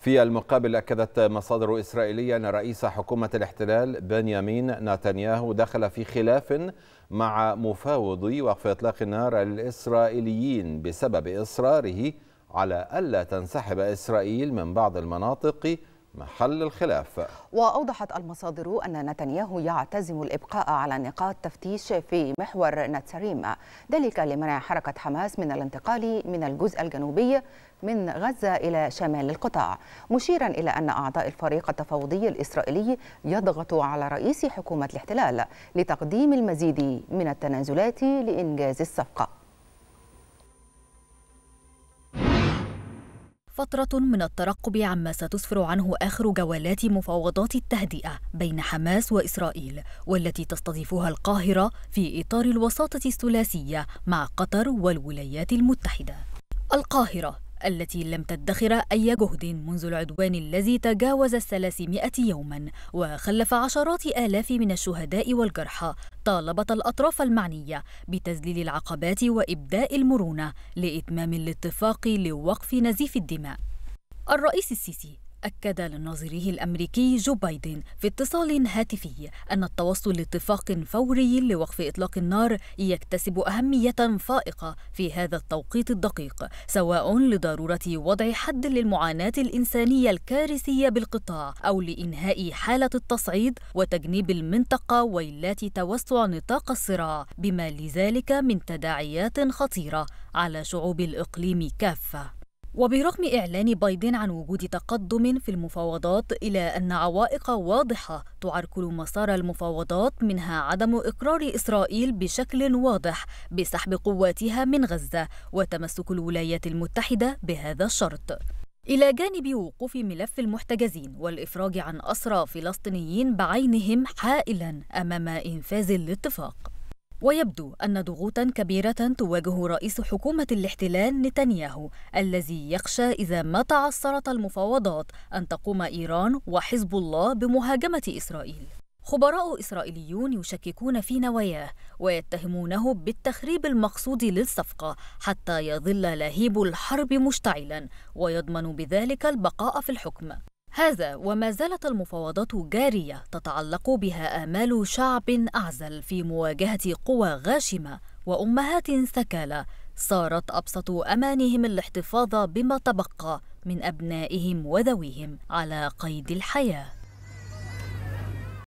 في المقابل أكدت مصادر إسرائيلية أن رئيس حكومة الاحتلال بنيامين نتنياهو دخل في خلاف مع مفاوضي وقف إطلاق النار الإسرائيليين بسبب إصراره على ألا تنسحب إسرائيل من بعض المناطق محل الخلاف وأوضحت المصادر أن نتنياهو يعتزم الإبقاء على نقاط تفتيش في محور نتسريم ذلك لمنع حركة حماس من الانتقال من الجزء الجنوبي من غزة إلى شمال القطاع مشيرا إلى أن أعضاء الفريق التفاوضي الإسرائيلي يضغط على رئيس حكومة الاحتلال لتقديم المزيد من التنازلات لإنجاز الصفقة فترة من الترقب عما ستسفر عنه آخر جولات مفاوضات التهدئة بين حماس وإسرائيل والتي تستضيفها القاهرة في إطار الوساطة الثلاثية مع قطر والولايات المتحدة القاهرة التي لم تدخر أي جهد منذ العدوان الذي تجاوز الثلاثمائة يوما وخلف عشرات آلاف من الشهداء والجرحى طالبت الأطراف المعنية بتذليل العقبات وإبداء المرونة لإتمام الاتفاق لوقف نزيف الدماء الرئيس السيسي أكد لناظره الأمريكي جو بايدن في اتصال هاتفي أن التوصل لاتفاق فوري لوقف إطلاق النار يكتسب أهمية فائقة في هذا التوقيت الدقيق سواء لضرورة وضع حد للمعاناة الإنسانية الكارثية بالقطاع أو لإنهاء حالة التصعيد وتجنيب المنطقة ويلات توسع نطاق الصراع بما لذلك من تداعيات خطيرة على شعوب الإقليم كافة وبرغم إعلان بايدن عن وجود تقدم في المفاوضات إلى أن عوائق واضحة تعرقل مسار المفاوضات منها عدم إقرار إسرائيل بشكل واضح بسحب قواتها من غزة وتمسك الولايات المتحدة بهذا الشرط. إلى جانب وقوف ملف المحتجزين والإفراج عن أسرى فلسطينيين بعينهم حائلا أمام إنفاذ الاتفاق. ويبدو أن ضغوطا كبيرة تواجه رئيس حكومة الاحتلال نتنياهو الذي يخشى إذا ما تعثرت المفاوضات أن تقوم إيران وحزب الله بمهاجمة إسرائيل خبراء إسرائيليون يشككون في نواياه ويتهمونه بالتخريب المقصود للصفقة حتى يظل لهيب الحرب مشتعلا ويضمن بذلك البقاء في الحكم هذا وما زالت المفاوضات جارية تتعلق بها آمال شعب أعزل في مواجهة قوى غاشمة وأمهات ثكالى صارت أبسط أمانهم الاحتفاظ بما تبقى من أبنائهم وذويهم على قيد الحياة